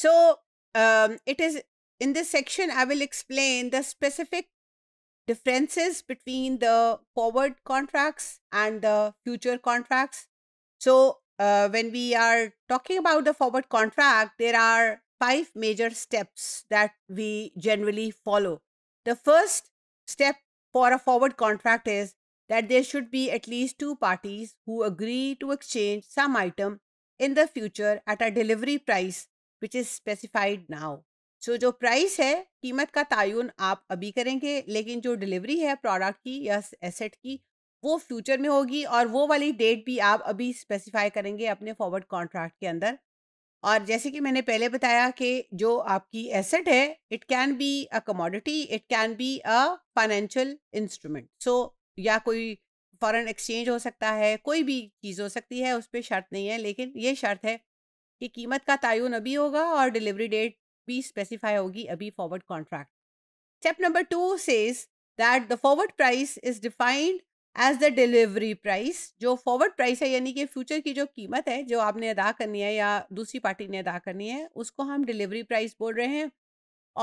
So um, it is in this section, I will explain the specific differences between the forward contracts and the future contracts. So uh, when we are talking about the forward contract, there are five major steps that we generally follow. The first step for a forward contract is that there should be at least two parties who agree to exchange some item in the future at a delivery price which is specified now so जो price है कीमत का तयन आप अभी करेंगे लेकिन जो डिलीवरी है प्रोडक्ट की या एसेट की वो फ्यूचर में होगी और वो वाली डेट भी आप अभी स्पेसिफाई करेंगे अपने फॉरवर्ड कॉन्ट्रैक्ट के अंदर और जैसे कि मैंने पहले बताया कि जो आपकी एसेट है it can be a commodity it can be a financial instrument so या कोई फॉरेन एक्सचेंज हो सकता है कोई भी चीज़ हो सकती है उस पर शर्त नहीं है लेकिन ये शर्त है कि कीमत का तयन अभी होगा और डिलीवरी डेट भी स्पेसिफाई होगी अभी forward contract step number two says that the forward price is defined as the delivery price जो फॉरवर्ड प्राइस है यानी कि फ्यूचर की जो कीमत है जो आपने अदा करनी है या दूसरी पार्टी ने अदा करनी है उसको हम डिलीवरी प्राइस बोल रहे हैं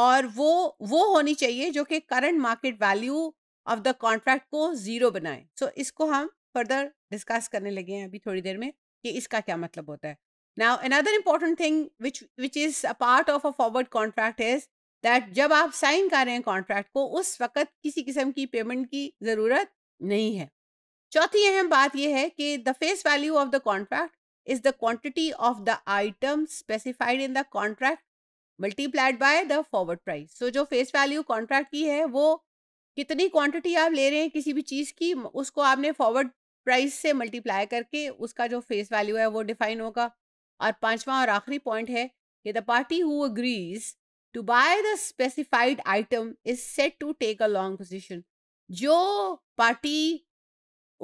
और वो वो होनी चाहिए जो कि current market value of the contract को ज़ीरो बनाए सो so, इसको हम फर्दर डिस्कस करने लगे हैं अभी थोड़ी देर में कि इसका क्या मतलब होता है now another important thing which which is a part of a forward contract is that जब आप साइन कर रहे हैं कॉन्ट्रैक्ट को उस वक्त किसी किस्म की पेमेंट की ज़रूरत नहीं है चौथी अहम बात यह है कि the face value of the contract is the quantity of the item specified in the contract multiplied by the forward price so जो फेस वैल्यू कॉन्ट्रैक्ट की है वो कितनी क्वान्टिटी आप ले रहे हैं किसी भी चीज़ की उसको आपने फॉरवर्ड प्राइस से मल्टीप्लाई करके उसका जो फेस वैल्यू है वो डिफाइन होगा और पांचवा और आखिरी पॉइंट है कि the party who agrees to buy the specified item is set to take a long position जो पार्टी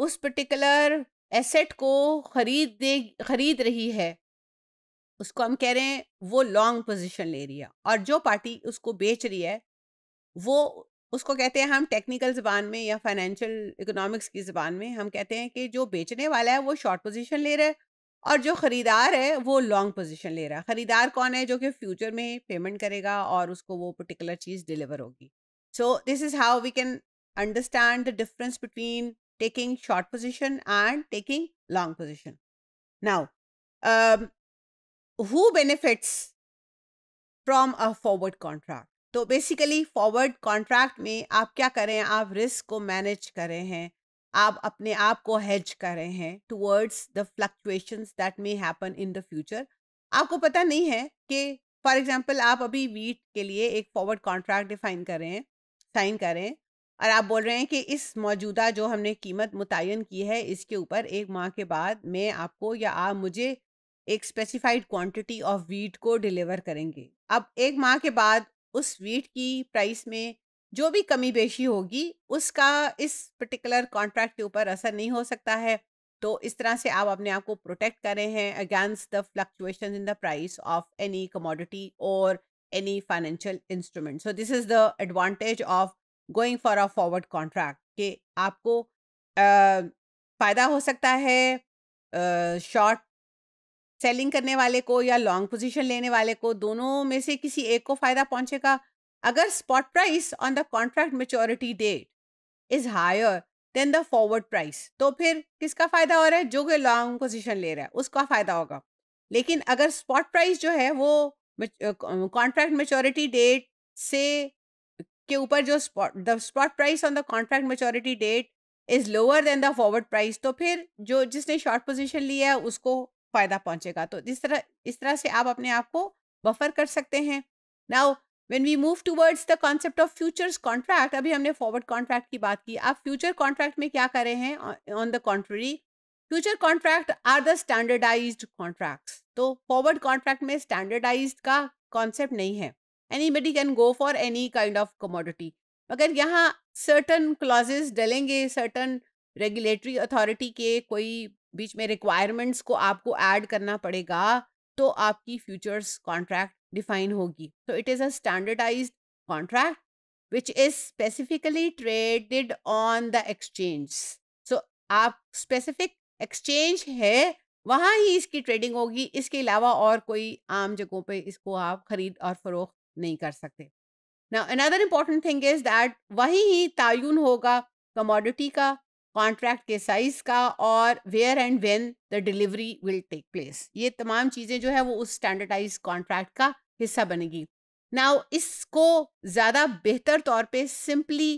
उस पर्टिकुलर एसेट को खरीद दे खरीद रही है उसको हम कह रहे हैं वो लॉन्ग पोजीशन ले रही है और जो पार्टी उसको बेच रही है वो उसको कहते हैं हम टेक्निकल ज़बान में या फाइनेंशियल इकोनॉमिक्स की ज़बान में हम कहते हैं कि जो बेचने वाला है वो शॉर्ट पोजीशन ले रहा है और जो ख़रीदार है वो लॉन्ग पोजीशन ले रहा है ख़रीदार कौन है जो कि फ्यूचर में पेमेंट करेगा और उसको वो पर्टिकुलर चीज़ डिलीवर होगी so this is how we can understand the difference between taking short position and taking long position now who benefits from a forward contract तो बेसिकली फॉरवर्ड कॉन्ट्रैक्ट में आप क्या करें आप रिस्क को मैनेज कर रहे हैं आप अपने आप को हेज कर रहे हैं towards the fluctuation that may happen in the future आपको पता नहीं है कि फॉर एग्जाम्पल आप अभी वीट के लिए एक फॉरवर्ड कॉन्ट्रैक्ट डिफाइन कर रहे हैं साइन कर रहे हैं और आप बोल रहे हैं कि इस मौजूदा जो हमने कीमत मुतन की है इसके ऊपर एक माह के बाद मैं आपको या आप मुझे एक स्पेसिफाइड क्वांटिटी ऑफ वीट को डिलीवर करेंगे अब एक माह के बाद उस वीट की प्राइस में जो भी कमी बेशी होगी उसका इस पर्टिकुलर कॉन्ट्रैक्ट के ऊपर असर नहीं हो सकता है तो इस तरह से आप अपने आप को प्रोटेक्ट कर रहे हैं against the fluctuation in the price of any commodity और any financial instrument so this is the advantage of going for a forward contract कि आपको फ़ायदा हो सकता है शॉर्ट सेलिंग करने वाले को या लॉन्ग पोजीशन लेने वाले को दोनों में से किसी एक को फ़ायदा पहुंचेगा अगर spot price on the contract maturity date is higher than the forward price तो फिर किसका फायदा हो रहा है जो कोई लॉन्ग पोजिशन ले रहा है उसका फायदा होगा लेकिन अगर स्पॉट प्राइस जो है वो कॉन्ट्रैक्ट मेचोरिटी डेट से के ऊपर जो spot the spot price on the contract maturity date is lower than the forward price तो फिर जो जिसने शॉर्ट पोजिशन लिया है उसको फायदा पहुंचेगा तो इस तरह इस तरह से आप अपने आप को बफर कर सकते हैं now when we move towards the concept of futures contract अभी हमने फॉरवर्ड कॉन्ट्रैक्ट की बात की आप फ्यूचर कॉन्ट्रैक्ट में क्या करें हैं on the contrary future contract are the standardise contracts तो फॉरवर्ड कॉन्ट्रैक्ट में स्टैंडर्डाइज का कॉन्सेप्ट नहीं है anybody can go for any kind of commodity मगर यहाँ सर्टन क्लॉजेज डलेंगे सर्टन रेगुलेटरी अथॉरिटी के कोई बीच में रिक्वायरमेंट्स को आपको ऐड करना पड़ेगा तो आपकी फ्यूचर्स कॉन्ट्रैक्ट डिफाइन होगी so it is a standardise contract which is specifically traded on the exchange so आप स्पेसिफिक एक्सचेंज है वहाँ ही इसकी ट्रेडिंग होगी इसके अलावा और कोई आम जगहों पे इसको आप खरीद और फरोख्त नहीं कर सकते ना another important thing is that वहीं ही तयन होगा कमोडिटी का कॉन्ट्रैक्ट के साइज का और where and when the delivery will take place ये तमाम चीज़ें जो है वो उस स्टैंडर्डाइज कॉन्ट्रैक्ट का हिस्सा बनेगी नाउ इसको ज़्यादा बेहतर तौर पे सिंपली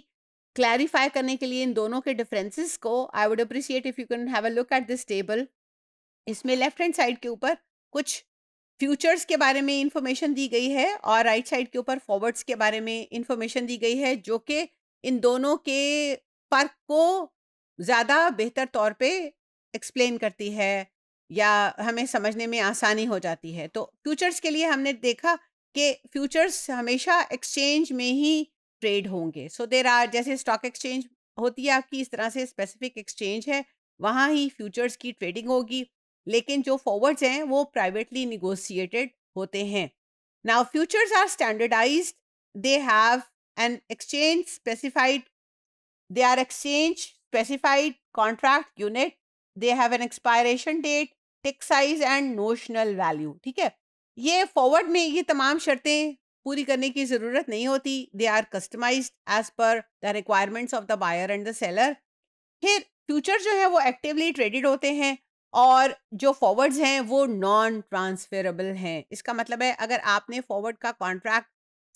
क्लैरिफाई करने के लिए इन दोनों के डिफरेंसेस को I would appreciate if you can have a look at this table इसमें लेफ्ट हैंड साइड के ऊपर कुछ फ्यूचर्स के बारे में इंफॉर्मेशन दी गई है और राइट right साइड के ऊपर फॉरवर्ड्स के बारे में इंफॉर्मेशन दी गई है जो कि इन दोनों के फर्क को ज़्यादा बेहतर तौर पे एक्सप्लेन करती है या हमें समझने में आसानी हो जाती है तो फ्यूचर्स के लिए हमने देखा कि फ्यूचर्स हमेशा एक्सचेंज में ही ट्रेड होंगे सो देर आर जैसे स्टॉक एक्सचेंज होती है आपकी इस तरह से स्पेसिफिक एक्सचेंज है वहाँ ही फ्यूचर्स की ट्रेडिंग होगी लेकिन जो फॉरवर्ड्स हैं वो प्राइवेटली निगोसिएटेड होते हैं now futures are standardise they have an exchange specified they are exchange specified contract unit they have an expiration date tick size and notional value ठीक है ये फॉरवर्ड में ये तमाम शर्तें पूरी करने की जरूरत नहीं होती they are customise as per the requirements of the buyer and the seller फिर फ्यूचर जो है वो एक्टिवली ट्रेडेड होते हैं और जो फॉरवर्ड्स हैं वो नॉन ट्रांसफेरेबल हैं इसका मतलब है अगर आपने फॉरवर्ड का कॉन्ट्रैक्ट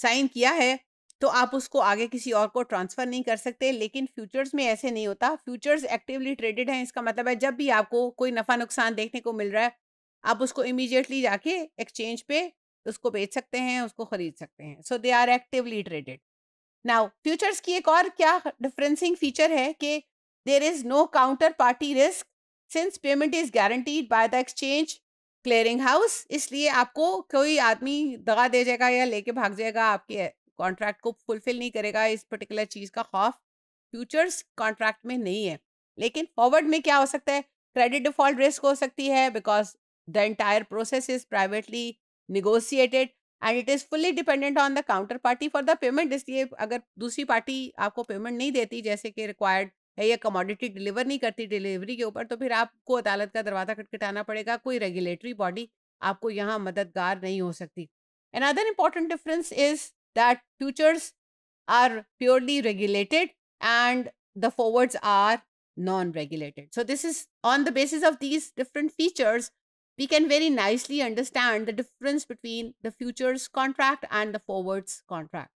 साइन किया है तो आप उसको आगे किसी और को ट्रांसफ़र नहीं कर सकते लेकिन फ्यूचर्स में ऐसे नहीं होता फ्यूचर्स एक्टिवली ट्रेडेड हैं इसका मतलब है जब भी आपको कोई नफ़ा नुकसान देखने को मिल रहा है आप उसको इमीजिएटली जाके एक्सचेंज पे उसको बेच सकते हैं उसको खरीद सकते हैं so they are actively traded now futures की एक और क्या डिफरेंसिंग फीचर है कि there is no counter party risk since payment is guaranteed by the exchange clearing house इसलिए आपको कोई आदमी दगा दे जाएगा या लेके भाग जाएगा आपके कॉन्ट्रैक्ट को फुलफिल नहीं करेगा इस पर्टिकुलर चीज़ का खौफ फ्यूचर्स कॉन्ट्रैक्ट में नहीं है लेकिन फॉरवर्ड में क्या हो सकता है क्रेडिट डिफॉल्ट रिस्क हो सकती है because the entire process is privately negotiated and it is fully dependent on the counter party for the payment इसलिए अगर दूसरी पार्टी आपको पेमेंट नहीं देती जैसे कि रिक्वायर्ड है या कमोडिटी डिलीवर नहीं करती डिलीवरी के ऊपर तो फिर आपको अदालत का दरवाज़ा खटखटाना पड़ेगा कोई रेगुलेटरी बॉडी आपको यहाँ मददगार नहीं हो सकती other important difference is that futures are purely regulated and the forwards are non-regulated. So this is on the basis of these different features, we can very nicely understand the difference between the futures contract and the forwards contract.